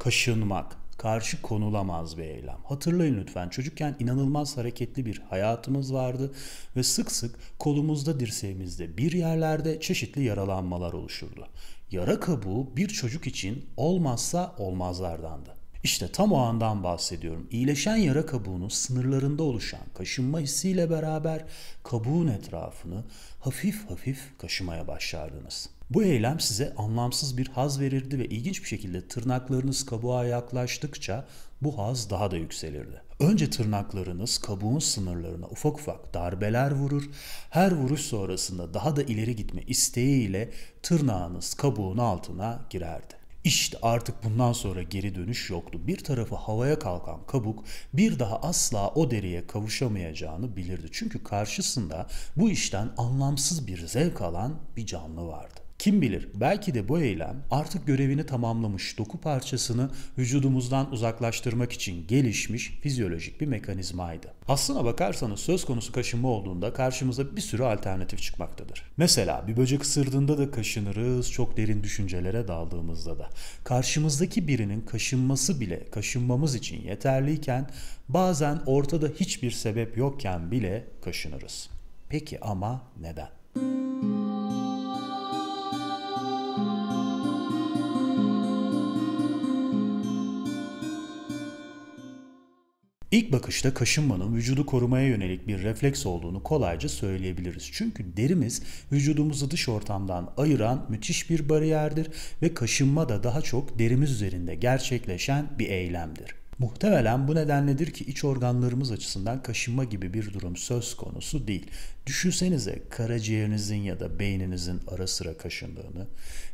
kaşınmak, karşı konulamaz bir eylem. Hatırlayın lütfen çocukken inanılmaz hareketli bir hayatımız vardı ve sık sık kolumuzda dirseğimizde bir yerlerde çeşitli yaralanmalar oluşurdu. Yara kabuğu bir çocuk için olmazsa olmazlardandı. İşte tam o andan bahsediyorum. İyileşen yara kabuğunu sınırlarında oluşan kaşınma hissiyle beraber kabuğun etrafını hafif hafif kaşımaya başlardınız.'' Bu eylem size anlamsız bir haz verirdi ve ilginç bir şekilde tırnaklarınız kabuğa yaklaştıkça bu haz daha da yükselirdi. Önce tırnaklarınız kabuğun sınırlarına ufak ufak darbeler vurur. Her vuruş sonrasında daha da ileri gitme isteğiyle tırnağınız kabuğun altına girerdi. İşte artık bundan sonra geri dönüş yoktu. Bir tarafı havaya kalkan kabuk bir daha asla o deriye kavuşamayacağını bilirdi. Çünkü karşısında bu işten anlamsız bir zevk alan bir canlı vardı. Kim bilir belki de bu eylem artık görevini tamamlamış doku parçasını vücudumuzdan uzaklaştırmak için gelişmiş fizyolojik bir mekanizmaydı. Aslına bakarsanız söz konusu kaşınma olduğunda karşımıza bir sürü alternatif çıkmaktadır. Mesela bir böcek ısırdığında da kaşınırız, çok derin düşüncelere daldığımızda da. Karşımızdaki birinin kaşınması bile kaşınmamız için yeterliyken bazen ortada hiçbir sebep yokken bile kaşınırız. Peki ama neden? İlk bakışta kaşınmanın vücudu korumaya yönelik bir refleks olduğunu kolayca söyleyebiliriz. Çünkü derimiz vücudumuzu dış ortamdan ayıran müthiş bir bariyerdir ve kaşınma da daha çok derimiz üzerinde gerçekleşen bir eylemdir. Muhtemelen bu nedenledir ki iç organlarımız açısından kaşınma gibi bir durum söz konusu değil. Düşünsenize karaciğerinizin ya da beyninizin ara sıra kaşındığını.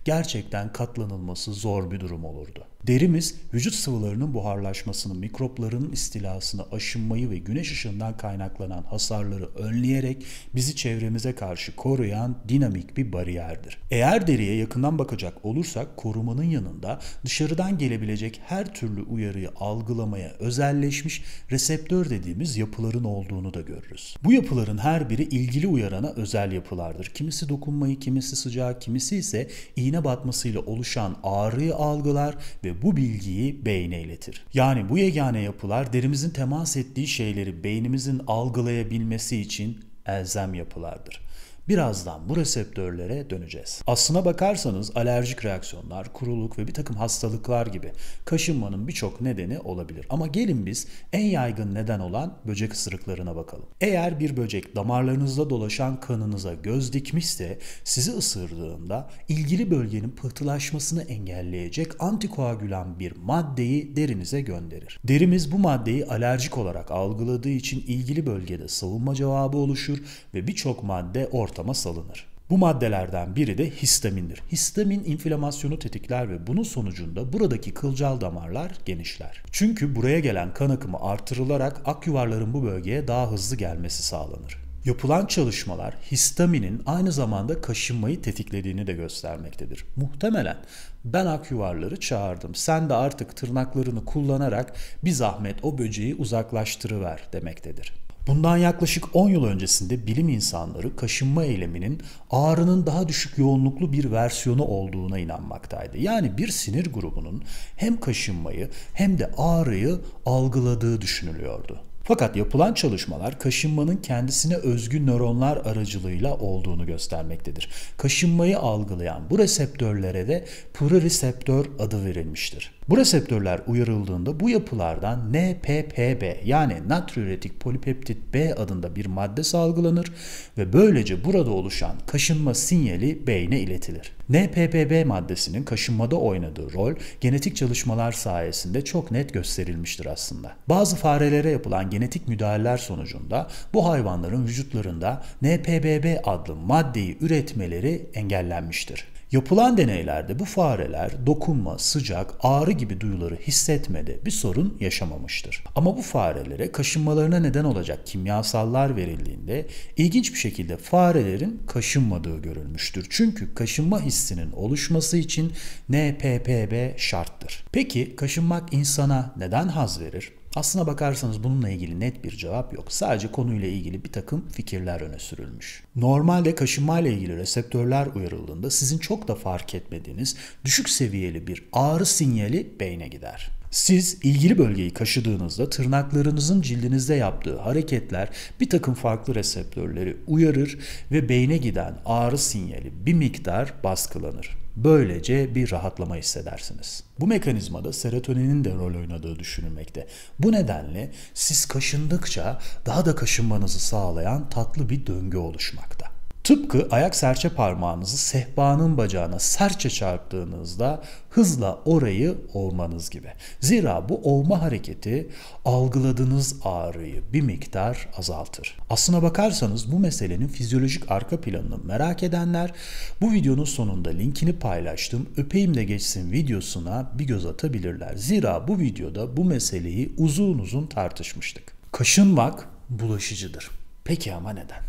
Gerçekten katlanılması zor bir durum olurdu. Derimiz vücut sıvılarının buharlaşmasını, mikropların istilasını, aşınmayı ve güneş ışığından kaynaklanan hasarları önleyerek bizi çevremize karşı koruyan dinamik bir bariyerdir. Eğer deriye yakından bakacak olursak korumanın yanında dışarıdan gelebilecek her türlü uyarıyı algılayabiliriz algılamaya özelleşmiş reseptör dediğimiz yapıların olduğunu da görürüz. Bu yapıların her biri ilgili uyarana özel yapılardır. Kimisi dokunmayı, kimisi sıcağı, kimisi ise iğne batmasıyla oluşan ağrıyı algılar ve bu bilgiyi beyne iletir. Yani bu yegane yapılar derimizin temas ettiği şeyleri beynimizin algılayabilmesi için elzem yapılardır. Birazdan bu reseptörlere döneceğiz. Aslına bakarsanız alerjik reaksiyonlar, kuruluk ve bir takım hastalıklar gibi kaşınmanın birçok nedeni olabilir. Ama gelin biz en yaygın neden olan böcek ısırıklarına bakalım. Eğer bir böcek damarlarınızda dolaşan kanınıza göz dikmişse sizi ısırdığında ilgili bölgenin pıhtılaşmasını engelleyecek antikoagülan bir maddeyi derinize gönderir. Derimiz bu maddeyi alerjik olarak algıladığı için ilgili bölgede savunma cevabı oluşur ve birçok madde ortaya ortama salınır. Bu maddelerden biri de histamindir. Histamin inflamasyonu tetikler ve bunun sonucunda buradaki kılcal damarlar genişler. Çünkü buraya gelen kan akımı artırılarak ak yuvarların bu bölgeye daha hızlı gelmesi sağlanır. Yapılan çalışmalar histaminin aynı zamanda kaşınmayı tetiklediğini de göstermektedir. Muhtemelen ben ak yuvarları çağırdım. Sen de artık tırnaklarını kullanarak bir zahmet o böceği uzaklaştırıver demektedir. Bundan yaklaşık 10 yıl öncesinde bilim insanları kaşınma eyleminin ağrının daha düşük yoğunluklu bir versiyonu olduğuna inanmaktaydı. Yani bir sinir grubunun hem kaşınmayı hem de ağrıyı algıladığı düşünülüyordu. Fakat yapılan çalışmalar kaşınmanın kendisine özgü nöronlar aracılığıyla olduğunu göstermektedir. Kaşınmayı algılayan bu reseptörlere de proreseptör adı verilmiştir. Bu reseptörler uyarıldığında bu yapılardan NPPB yani natriuretik polipeptit B adında bir madde salgılanır ve böylece burada oluşan kaşınma sinyali beyne iletilir. NPPB maddesinin kaşınmada oynadığı rol genetik çalışmalar sayesinde çok net gösterilmiştir aslında. Bazı farelere yapılan genetik müdahaleler sonucunda bu hayvanların vücutlarında NPBB adlı maddeyi üretmeleri engellenmiştir. Yapılan deneylerde bu fareler dokunma, sıcak, ağrı gibi duyuları hissetmedi, bir sorun yaşamamıştır. Ama bu farelere kaşınmalarına neden olacak kimyasallar verildiğinde ilginç bir şekilde farelerin kaşınmadığı görülmüştür. Çünkü kaşınma hissinin oluşması için NPPB şarttır. Peki kaşınmak insana neden haz verir? Aslına bakarsanız bununla ilgili net bir cevap yok. Sadece konuyla ilgili bir takım fikirler öne sürülmüş. Normalde kaşınmayla ilgili reseptörler uyarıldığında sizin çok da fark etmediğiniz düşük seviyeli bir ağrı sinyali beyne gider. Siz ilgili bölgeyi kaşıdığınızda tırnaklarınızın cildinizde yaptığı hareketler bir takım farklı reseptörleri uyarır ve beyne giden ağrı sinyali bir miktar baskılanır. Böylece bir rahatlama hissedersiniz. Bu mekanizmada serotoninin de rol oynadığı düşünülmekte. Bu nedenle siz kaşındıkça daha da kaşınmanızı sağlayan tatlı bir döngü oluşmakta. Tıpkı ayak serçe parmağınızı sehpanın bacağına serçe çarptığınızda hızla orayı olmanız gibi. Zira bu olma hareketi algıladığınız ağrıyı bir miktar azaltır. Aslına bakarsanız bu meselenin fizyolojik arka planını merak edenler bu videonun sonunda linkini paylaştım. Öpeyim de geçsin videosuna bir göz atabilirler. Zira bu videoda bu meseleyi uzun uzun tartışmıştık. Kaşınmak bulaşıcıdır. Peki ama neden?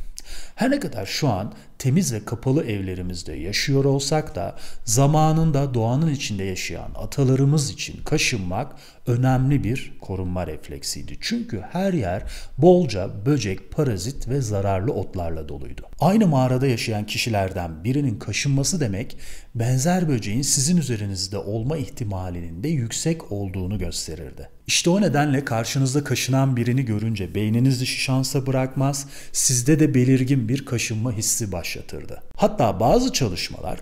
Her ne kadar şu an temiz ve kapalı evlerimizde yaşıyor olsak da zamanında doğanın içinde yaşayan atalarımız için kaşınmak önemli bir korunma refleksiydi. Çünkü her yer bolca böcek, parazit ve zararlı otlarla doluydu. Aynı mağarada yaşayan kişilerden birinin kaşınması demek benzer böceğin sizin üzerinizde olma ihtimalinin de yüksek olduğunu gösterirdi. İşte o nedenle karşınızda kaşınan birini görünce beyniniz işi şansa bırakmaz, sizde de belirgin bir kaşınma hissi başlar başlatırdı. Hatta bazı çalışmalar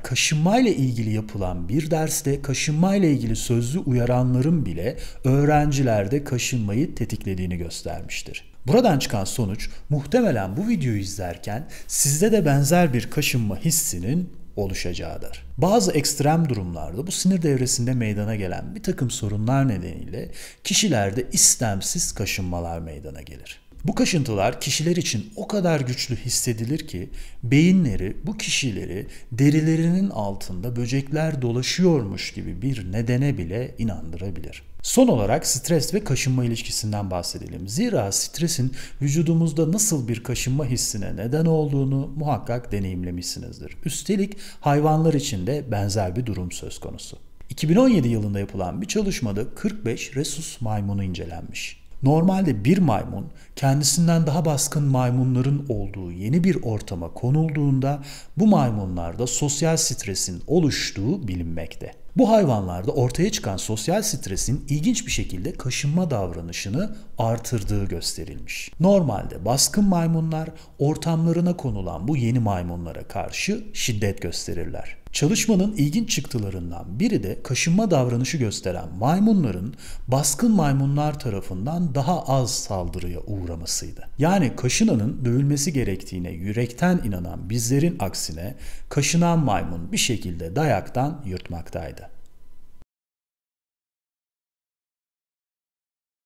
ile ilgili yapılan bir derste ile ilgili sözlü uyaranların bile öğrencilerde kaşınmayı tetiklediğini göstermiştir. Buradan çıkan sonuç muhtemelen bu videoyu izlerken sizde de benzer bir kaşınma hissinin oluşacağıdır. Bazı ekstrem durumlarda bu sinir devresinde meydana gelen bir takım sorunlar nedeniyle kişilerde istemsiz kaşınmalar meydana gelir. Bu kaşıntılar kişiler için o kadar güçlü hissedilir ki beyinleri bu kişileri derilerinin altında böcekler dolaşıyormuş gibi bir nedene bile inandırabilir. Son olarak stres ve kaşınma ilişkisinden bahsedelim. Zira stresin vücudumuzda nasıl bir kaşınma hissine neden olduğunu muhakkak deneyimlemişsinizdir. Üstelik hayvanlar için de benzer bir durum söz konusu. 2017 yılında yapılan bir çalışmada 45 resus maymunu incelenmiş. Normalde bir maymun kendisinden daha baskın maymunların olduğu yeni bir ortama konulduğunda bu maymunlarda sosyal stresin oluştuğu bilinmekte. Bu hayvanlarda ortaya çıkan sosyal stresin ilginç bir şekilde kaşınma davranışını artırdığı gösterilmiş. Normalde baskın maymunlar ortamlarına konulan bu yeni maymunlara karşı şiddet gösterirler. Çalışmanın ilginç çıktılarından biri de kaşınma davranışı gösteren maymunların baskın maymunlar tarafından daha az saldırıya uğramasıydı. Yani kaşınanın dövülmesi gerektiğine yürekten inanan bizlerin aksine kaşınan maymun bir şekilde dayaktan yırtmaktaydı.